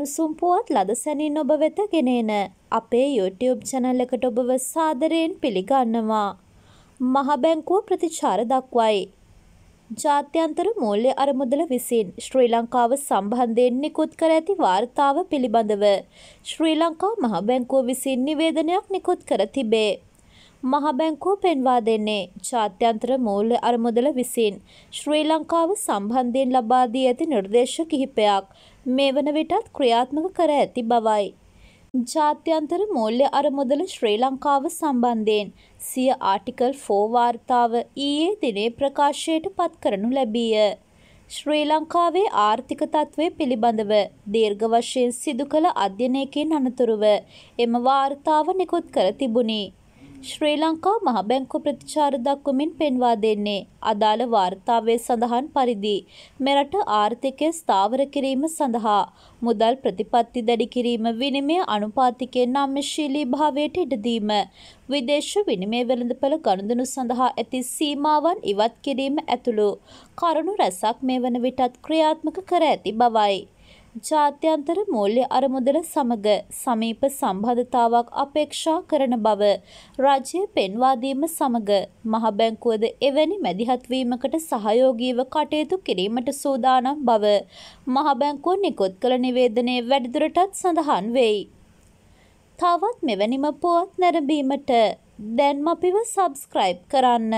උණුසුම් පුවත් ලදසැනින් ඔබ වෙත ගෙනෙන අපේ YouTube channel එකට ඔබව සාදරයෙන් පිළිගන්නවා. මහ බැංකුව ප්‍රතිචාර දක්වයි. ජාත්‍යන්තර මූල්‍ය අරමුදල විසින් ශ්‍රී ලංකාව සම්බන්ධයෙන් නිකුත් කර ඇති වාර්තාව පිළිබඳව ශ්‍රී ලංකා මහ බැංකුව විසින් නිවේදනයක් නිකුත් කර තිබේ. මහබැංකුව පෙන්වා දෙන්නේ ජාත්‍යන්තර මූල්‍ය අරමුදල විසින් ශ්‍රී ලංකාව සම්බන්ධයෙන් ලබා දී ඇති නිර්දේශ කිහිපයක් මේ වන විටත් ක්‍රියාත්මක කර ඇති බවයි. ජාත්‍යන්තර මූල්‍ය අරමුදල ශ්‍රී ලංකාව සම්බන්ධයෙන් සිය ආටිකල් 4 වාර්තාව ඊයේ දිනේ ප්‍රකාශයට පත් කරනු ලැබීය. ශ්‍රී ලංකාවේ ආර්ථික තත්ත්වය පිළිබඳව දීර්ඝ වශයෙන් සිදු කළ අධ්‍යයනයකින් අනතුරුව එම වාර්තාව නිකුත් කර තිබුණි. ශ්‍රී ලංකා මහ බැංකු ප්‍රතිචාර දක්වමින් පෙන්වා දෙන්නේ අදාළ වාර්තාවේ සඳහන් පරිදි මෙරට ආර්ථිකය ස්ථාවර කිරීම සඳහා මුදල් ප්‍රතිපත්ති දැඩි කිරීම විනිමය අනුපාතිකයෙන් නම්‍යශීලී භාවයට ඉඩදීම විදේශ විනිමය වෙළඳපළ ගනුදෙනු සඳහා ඇති සීමාවන් ඉවත් කිරීම ඇතුළු කරුණු රැසක් මේ වන විටත් ක්‍රියාත්මක කර ඇති බවයි ජාත්‍යන්තර මූල්‍ය අරමුදල සමග සමීප සම්බන්ධතාවක් අපේක්ෂා කරන බව රජය පෙන්වා දීම සමග මහ බැංකුවද එවැනි මැදිහත් වීමකට සහයෝගීව කටයුතු කිරීමට සූදානම් බව මහ බැංකුව නිකුත් කළ නිවේදනයේ වැඩිදුරටත් සඳහන් වෙයි. තවත් මෙවැනිම පුවත් නැරඹීමට දැන්ම අපිව සබ්ස්ක්‍රයිබ් කරන්න.